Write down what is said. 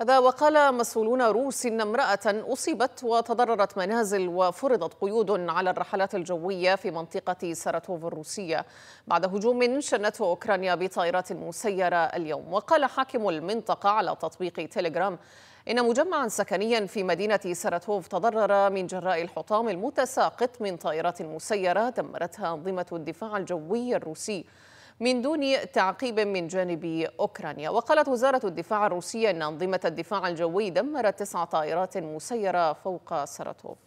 هذا وقال مسؤولون روس إن امرأة أصيبت وتضررت منازل وفرضت قيود على الرحلات الجوية في منطقة ساراتوف الروسية بعد هجوم شنته أوكرانيا بطائرات مسيرة اليوم وقال حاكم المنطقة على تطبيق تيليجرام إن مجمعا سكنيا في مدينة ساراتوف تضرر من جراء الحطام المتساقط من طائرات مسيرة دمرتها أنظمة الدفاع الجوي الروسي من دون تعقيب من جانب أوكرانيا وقالت وزارة الدفاع الروسية أن أنظمة الدفاع الجوي دمرت تسع طائرات مسيرة فوق سراتوف